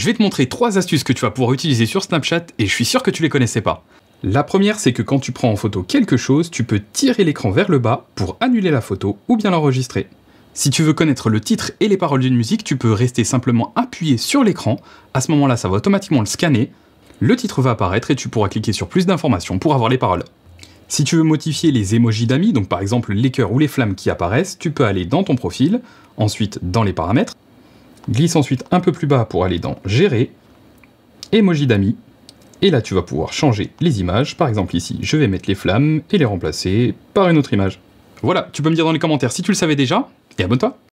Je vais te montrer trois astuces que tu vas pouvoir utiliser sur Snapchat et je suis sûr que tu les connaissais pas. La première, c'est que quand tu prends en photo quelque chose, tu peux tirer l'écran vers le bas pour annuler la photo ou bien l'enregistrer. Si tu veux connaître le titre et les paroles d'une musique, tu peux rester simplement appuyé sur l'écran. À ce moment-là, ça va automatiquement le scanner. Le titre va apparaître et tu pourras cliquer sur plus d'informations pour avoir les paroles. Si tu veux modifier les émojis d'amis, donc par exemple les cœurs ou les flammes qui apparaissent, tu peux aller dans ton profil, ensuite dans les paramètres, Glisse ensuite un peu plus bas pour aller dans Gérer, Emoji d'amis, et là tu vas pouvoir changer les images. Par exemple ici, je vais mettre les flammes et les remplacer par une autre image. Voilà, tu peux me dire dans les commentaires si tu le savais déjà, et abonne-toi